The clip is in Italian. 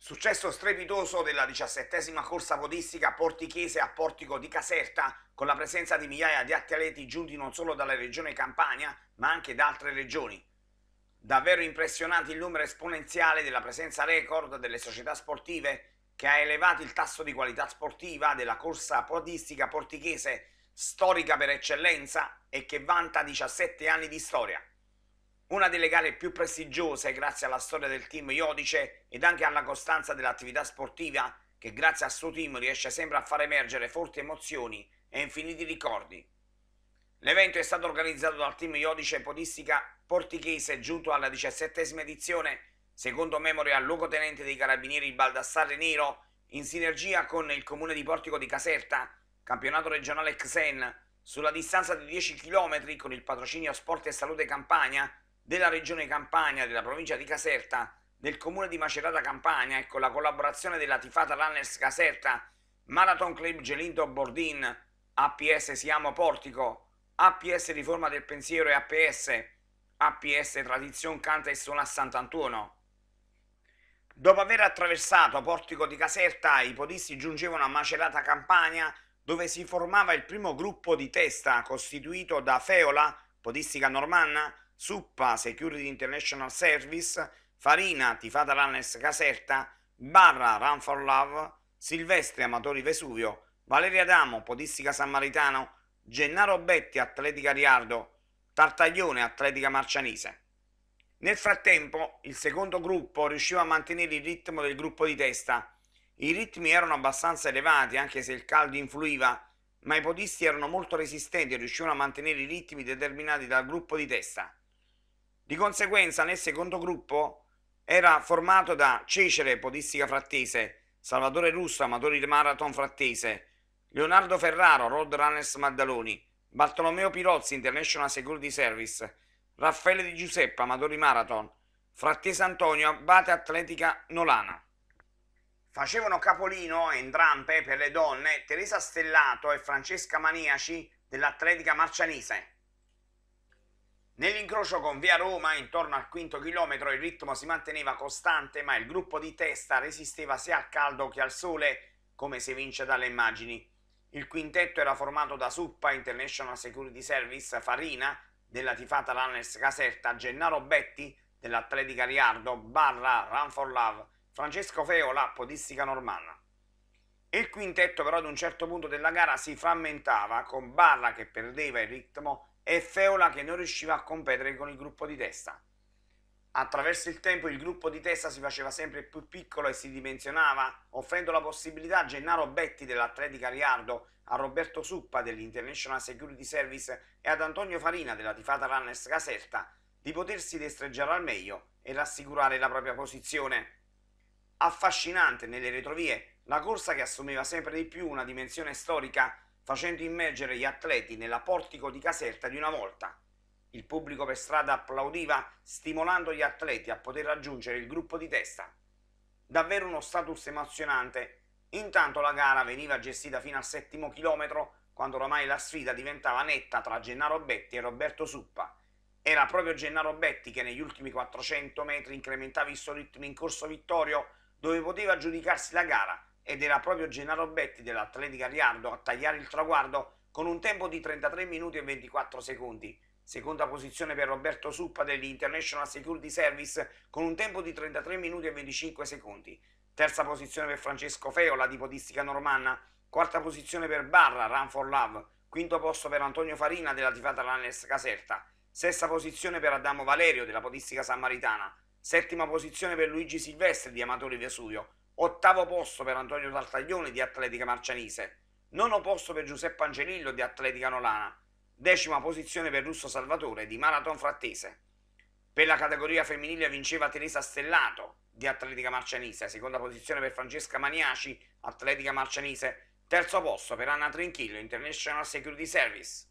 Successo strepitoso della diciassettesima corsa podistica portichese a Portico di Caserta, con la presenza di migliaia di atleti giunti non solo dalla regione Campania, ma anche da altre regioni. Davvero impressionante il numero esponenziale della presenza record delle società sportive, che ha elevato il tasso di qualità sportiva della corsa podistica portichese, storica per eccellenza e che vanta 17 anni di storia. Una delle gare più prestigiose grazie alla storia del team Iodice ed anche alla costanza dell'attività sportiva che grazie al suo team riesce sempre a far emergere forti emozioni e infiniti ricordi. L'evento è stato organizzato dal team Iodice Podistica Portichese giunto alla diciassettesima edizione secondo memoria al luogotenente dei carabinieri Baldassare Nero in sinergia con il comune di Portico di Caserta, campionato regionale Xen, sulla distanza di 10 km con il patrocinio Sport e Salute Campania della Regione Campania, della provincia di Caserta, del comune di Macerata Campania e con la collaborazione della tifata Runners Caserta, Marathon Club Gelindo Bordin, APS Siamo Portico, APS Riforma del Pensiero e APS, APS Tradizione Canta e Suona a Sant'Antuono. Dopo aver attraversato Portico di Caserta, i podisti giungevano a Macerata Campania, dove si formava il primo gruppo di testa costituito da Feola, podistica normanna, Suppa Security International Service, Farina Tifata Runners Caserta, Barra Run for Love, Silvestri Amatori Vesuvio, Valeria Damo Podistica Sammaritano, Gennaro Betti Atletica Riardo, Tartaglione Atletica Marcianise. Nel frattempo il secondo gruppo riusciva a mantenere il ritmo del gruppo di testa. I ritmi erano abbastanza elevati anche se il caldo influiva, ma i podisti erano molto resistenti e riuscivano a mantenere i ritmi determinati dal gruppo di testa. Di conseguenza nel secondo gruppo era formato da Cecere, podistica frattese, Salvatore Russo, amatori di marathon frattese, Leonardo Ferraro, road runners Maddaloni, Bartolomeo Pirozzi, International Security Service, Raffaele Di Giuseppe, amatori marathon, Frattese Antonio, Abate Atletica Nolana. Facevano capolino entrambe per le donne Teresa Stellato e Francesca Maniaci dell'Atletica Marcianise. Nell'incrocio con via Roma, intorno al quinto chilometro, il ritmo si manteneva costante, ma il gruppo di testa resisteva sia al caldo che al sole, come si evince dalle immagini. Il quintetto era formato da Suppa, International Security Service, Farina, della tifata Runners Caserta, Gennaro Betti, dell'Atletica Riardo, Barra, Run for Love, Francesco Feo, la Podistica Normanna. Il quintetto però ad un certo punto della gara si frammentava, con Barra che perdeva il ritmo e Feola che non riusciva a competere con il gruppo di testa. Attraverso il tempo il gruppo di testa si faceva sempre più piccolo e si dimensionava, offrendo la possibilità a Gennaro Betti dell'Atletica Riardo, a Roberto Suppa dell'International Security Service e ad Antonio Farina della Tifata Runners Caserta di potersi destreggiare al meglio e rassicurare la propria posizione. Affascinante nelle retrovie, la corsa che assumeva sempre di più una dimensione storica facendo immergere gli atleti nella portico di Caserta di una volta. Il pubblico per strada applaudiva stimolando gli atleti a poter raggiungere il gruppo di testa. Davvero uno status emozionante. Intanto la gara veniva gestita fino al settimo chilometro quando ormai la sfida diventava netta tra Gennaro Betti e Roberto Suppa. Era proprio Gennaro Betti che negli ultimi 400 metri incrementava il suo ritmo in corso vittorio dove poteva giudicarsi la gara ed era proprio Gennaro Betti dell'Atletica Riardo a tagliare il traguardo con un tempo di 33 minuti e 24 secondi. Seconda posizione per Roberto Suppa dell'International Security Service con un tempo di 33 minuti e 25 secondi. Terza posizione per Francesco Feola di Podistica Normanna. Quarta posizione per Barra, Run for Love. Quinto posto per Antonio Farina della Tifata Lanes Caserta. Sesta posizione per Adamo Valerio della Podistica Sammaritana. Settima posizione per Luigi Silvestri di Amatori Vesuvio ottavo posto per Antonio Tartaglione di Atletica Marcianise, nono posto per Giuseppe Angelillo di Atletica Nolana, decima posizione per Russo Salvatore di Marathon Frattese. Per la categoria femminile vinceva Teresa Stellato di Atletica Marcianise, seconda posizione per Francesca Maniaci, Atletica Marcianise, terzo posto per Anna Trinchillo, International Security Service.